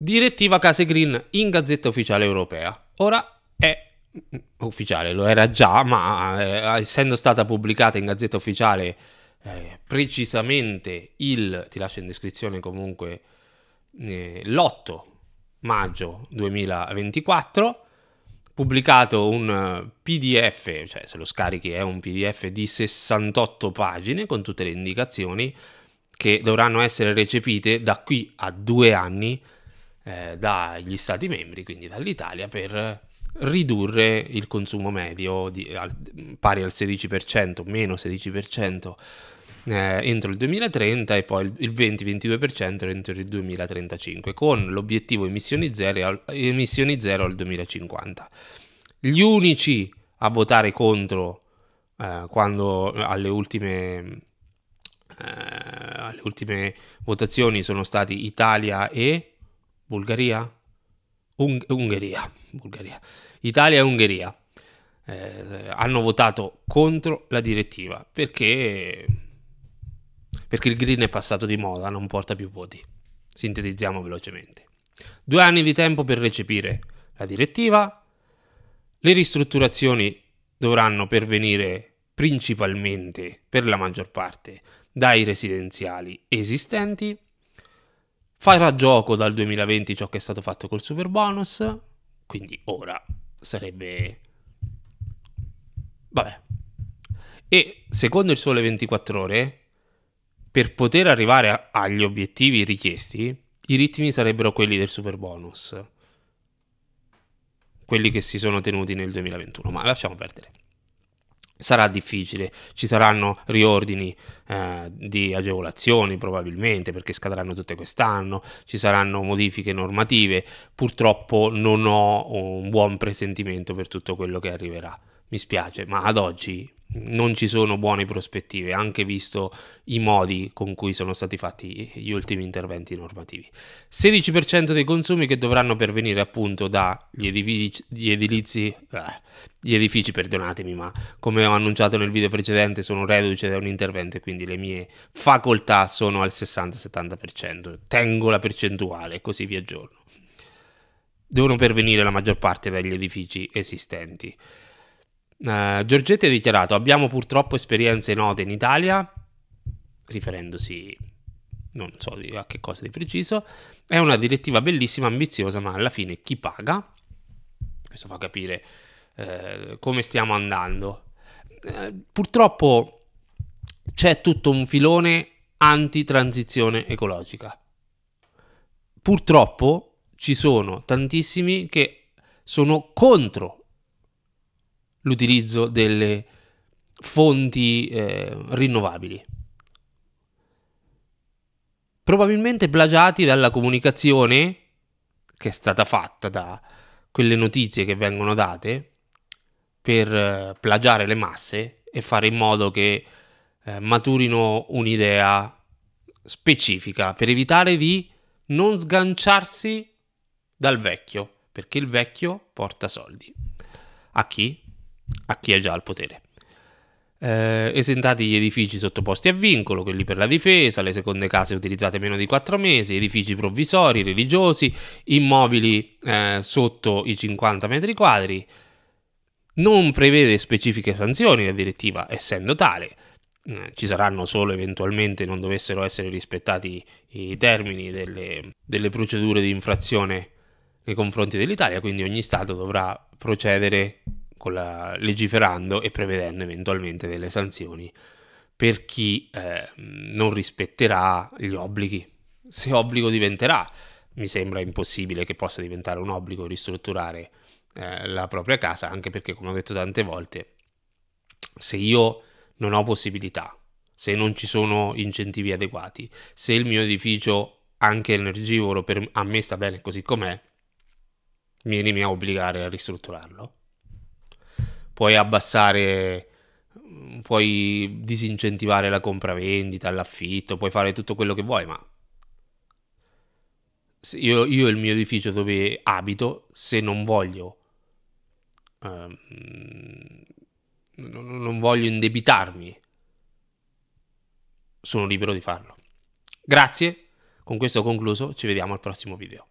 Direttiva Case Green in Gazzetta Ufficiale Europea. Ora è mm, ufficiale, lo era già, ma eh, essendo stata pubblicata in Gazzetta Ufficiale eh, precisamente il, ti lascio in descrizione comunque, eh, l'8 maggio 2024, pubblicato un eh, PDF, cioè se lo scarichi è un PDF di 68 pagine con tutte le indicazioni che dovranno essere recepite da qui a due anni eh, dagli stati membri, quindi dall'Italia, per ridurre il consumo medio di, al, pari al 16%, meno 16% eh, entro il 2030 e poi il 20-22% entro il 2035, con l'obiettivo emissioni zero, emissioni zero al 2050. Gli unici a votare contro eh, quando alle ultime, eh, alle ultime votazioni sono stati Italia e Bulgaria, Ung- Ungheria, Bulgaria, Italia e Ungheria eh, hanno votato contro la direttiva perché, perché il green è passato di moda, non porta più voti. Sintetizziamo velocemente. Due anni di tempo per recepire la direttiva, le ristrutturazioni dovranno pervenire principalmente, per la maggior parte, dai residenziali esistenti farà gioco dal 2020 ciò che è stato fatto col super bonus, quindi ora sarebbe... Vabbè. E secondo il sole 24 ore, per poter arrivare a- agli obiettivi richiesti, i ritmi sarebbero quelli del super bonus, quelli che si sono tenuti nel 2021, ma lasciamo perdere sarà difficile, ci saranno riordini eh, di agevolazioni probabilmente perché scadranno tutte quest'anno, ci saranno modifiche normative, purtroppo non ho un buon presentimento per tutto quello che arriverà, mi spiace, ma ad oggi non ci sono buone prospettive, anche visto i modi con cui sono stati fatti gli ultimi interventi normativi. 16% dei consumi che dovranno pervenire appunto dagli edifici, gli edilizi, eh, gli edifici, perdonatemi, ma come ho annunciato nel video precedente sono reduce da un intervento e quindi le mie facoltà sono al 60-70%. Tengo la percentuale, così vi aggiorno. Devono pervenire la maggior parte dagli edifici esistenti. Eh, Giorgetti ha dichiarato: Abbiamo purtroppo esperienze note in Italia, riferendosi non so a che cosa di preciso. È una direttiva bellissima, ambiziosa, ma alla fine chi paga? Questo fa capire eh, come stiamo andando. Eh, purtroppo c'è tutto un filone anti-transizione ecologica. Purtroppo ci sono tantissimi che sono contro l'utilizzo delle fonti eh, rinnovabili. Probabilmente plagiati dalla comunicazione che è stata fatta da quelle notizie che vengono date per eh, plagiare le masse e fare in modo che eh, maturino un'idea specifica per evitare di non sganciarsi dal vecchio, perché il vecchio porta soldi. A chi? a chi è già al potere. Eh, esentati gli edifici sottoposti a vincolo, quelli per la difesa, le seconde case utilizzate meno di 4 mesi, edifici provvisori, religiosi, immobili eh, sotto i 50 metri quadri. Non prevede specifiche sanzioni la direttiva, essendo tale. Eh, ci saranno solo eventualmente non dovessero essere rispettati i termini delle, delle procedure di infrazione nei confronti dell'Italia, quindi ogni Stato dovrà procedere la, legiferando e prevedendo eventualmente delle sanzioni per chi eh, non rispetterà gli obblighi. Se obbligo diventerà, mi sembra impossibile che possa diventare un obbligo ristrutturare eh, la propria casa, anche perché, come ho detto tante volte, se io non ho possibilità, se non ci sono incentivi adeguati, se il mio edificio, anche energivoro, per, a me sta bene così com'è, vieni a obbligare a ristrutturarlo puoi abbassare, puoi disincentivare la compravendita, l'affitto, puoi fare tutto quello che vuoi, ma io, io il mio edificio dove abito, se non voglio... Um, non voglio indebitarmi, sono libero di farlo. Grazie, con questo ho concluso, ci vediamo al prossimo video.